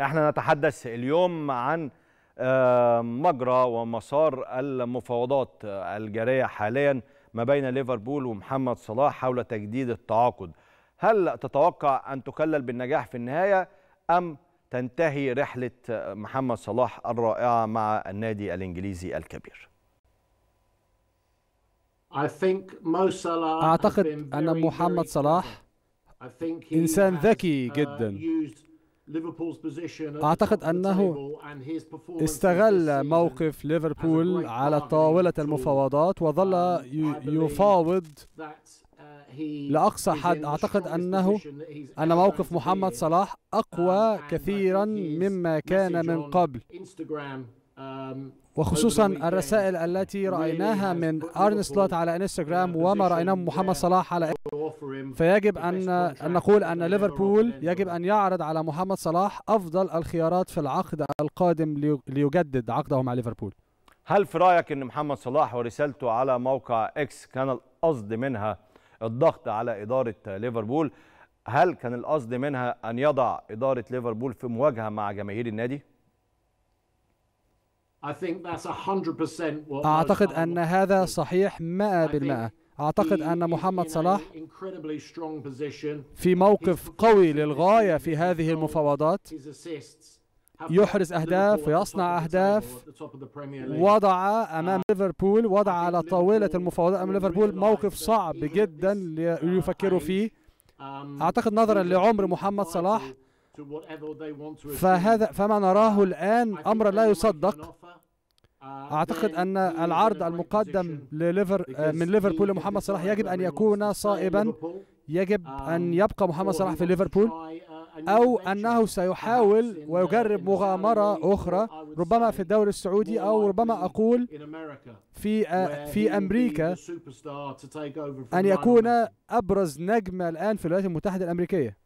احنا نتحدث اليوم عن آه، مجرى ومسار المفاوضات الجارية حاليا ما بين ليفربول ومحمد صلاح حول تجديد التعاقد هل تتوقع أن تكلل بالنجاح في النهاية أم تنتهي رحلة محمد صلاح الرائعة مع النادي الإنجليزي الكبير؟ أعتقد أن محمد صلاح إنسان ذكي uh, جدا أعتقد أنه استغل موقف ليفربول على طاولة المفاوضات وظل um, يفاوض uh, لأقصى حد أعتقد أنه أن موقف محمد صلاح أقوى um, كثيرا مما كان من قبل وخصوصا الرسائل التي رأيناها من أرن سلوت على انستغرام وما رأيناه من محمد صلاح على فيجب أن, أن نقول أن ليفربول يجب أن يعرض على محمد صلاح أفضل الخيارات في العقد القادم ليجدد عقده مع ليفربول هل في رأيك أن محمد صلاح ورسالته على موقع إكس كان القصد منها الضغط على إدارة ليفربول هل كان القصد منها أن يضع إدارة ليفربول في مواجهة مع جماهير النادي؟ أعتقد أن هذا صحيح 100% أعتقد أن محمد صلاح في موقف قوي للغاية في هذه المفاوضات يحرز أهداف ويصنع أهداف وضع um, أمام ليفربول وضع على طاولة المفاوضات أمام ليفربول موقف صعب جدا ليفكروا uh, فيه um, أعتقد نظرا لعمر محمد صلاح فهذا فما نراه الآن أمر لا يصدق أعتقد أن العرض المقدم لليفر آه، من ليفربول لمحمد صلاح يجب أن يكون صائبا يجب um, أن يبقى محمد صلاح في ليفربول uh, أو أنه سيحاول ويجرب مغامرة أخرى ربما في الدوري السعودي أو ربما أقول في آه، في أمريكا أن يكون أبرز نجم الآن في الولايات المتحدة الأمريكية